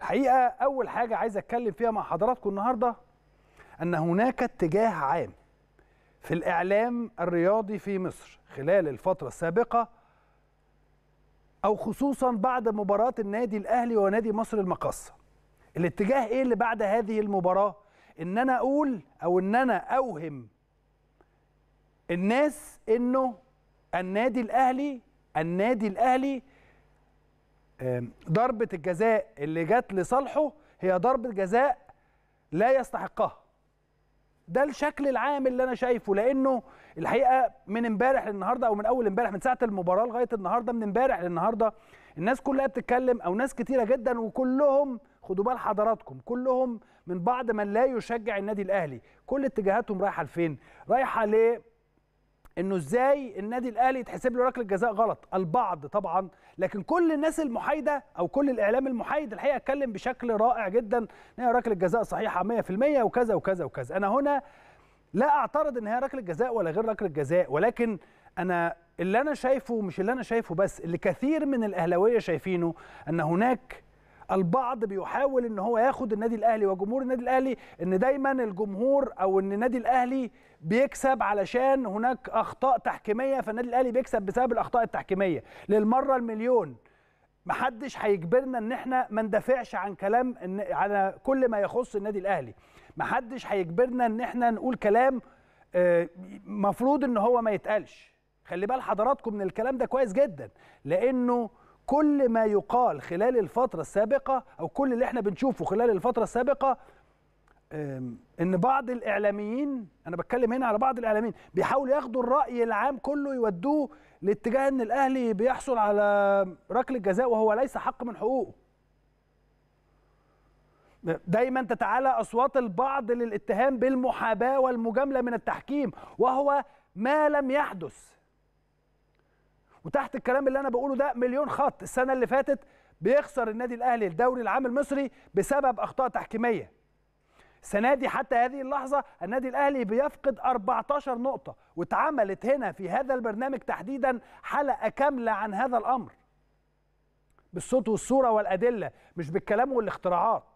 الحقيقه اول حاجه عايز اتكلم فيها مع حضراتكم النهارده ان هناك اتجاه عام في الاعلام الرياضي في مصر خلال الفتره السابقه او خصوصا بعد مباراه النادي الاهلي ونادي مصر المقاصه الاتجاه ايه اللي بعد هذه المباراه ان انا اقول او ان انا اوهم الناس انه النادي الاهلي النادي الاهلي ضربه الجزاء اللي جت لصالحه هي ضربه جزاء لا يستحقها ده الشكل العام اللي انا شايفه لانه الحقيقه من امبارح للنهارده او من اول امبارح من ساعه المباراه لغايه النهارده من امبارح للنهارده الناس كلها بتتكلم او ناس كتيره جدا وكلهم خدوا بال حضراتكم كلهم من بعض من لا يشجع النادي الاهلي كل اتجاهاتهم رايحه لفين رايحه ليه انه ازاي النادي الاهلي يتحسب له ركله جزاء غلط البعض طبعا لكن كل الناس المحايده او كل الاعلام المحايد الحقيقه اتكلم بشكل رائع جدا ان هي ركله جزاء صحيحه 100% وكذا وكذا وكذا انا هنا لا اعترض ان هي ركله جزاء ولا غير ركله جزاء ولكن انا اللي انا شايفه مش اللي انا شايفه بس اللي كثير من الاهلاويه شايفينه ان هناك البعض بيحاول ان هو ياخد النادي الاهلي وجمهور النادي الاهلي ان دايما الجمهور او ان النادي الاهلي بيكسب علشان هناك اخطاء تحكيميه فالنادي الاهلي بيكسب بسبب الاخطاء التحكيميه للمره المليون محدش هيجبرنا ان احنا ما ندافعش عن كلام على كل ما يخص النادي الاهلي محدش هيجبرنا ان احنا نقول كلام آه، مفروض ان هو ما يتقالش خلي بال حضراتكم من الكلام ده كويس جدا لانه كل ما يقال خلال الفترة السابقة أو كل اللي احنا بنشوفه خلال الفترة السابقة ان بعض الاعلاميين انا بتكلم هنا على بعض الاعلاميين بيحاولوا ياخدوا الراي العام كله يودوه لاتجاه ان الاهلي بيحصل على ركله جزاء وهو ليس حق من حقوقه دايما تتعالى اصوات البعض للاتهام بالمحاباه والمجامله من التحكيم وهو ما لم يحدث وتحت الكلام اللي انا بقوله ده مليون خط السنه اللي فاتت بيخسر النادي الاهلي الدوري العام المصري بسبب اخطاء تحكيميه السنه دي حتى هذه اللحظه النادي الاهلي بيفقد 14 نقطه واتعملت هنا في هذا البرنامج تحديدا حلقه كامله عن هذا الامر بالصوت والصوره والادله مش بالكلام والاختراعات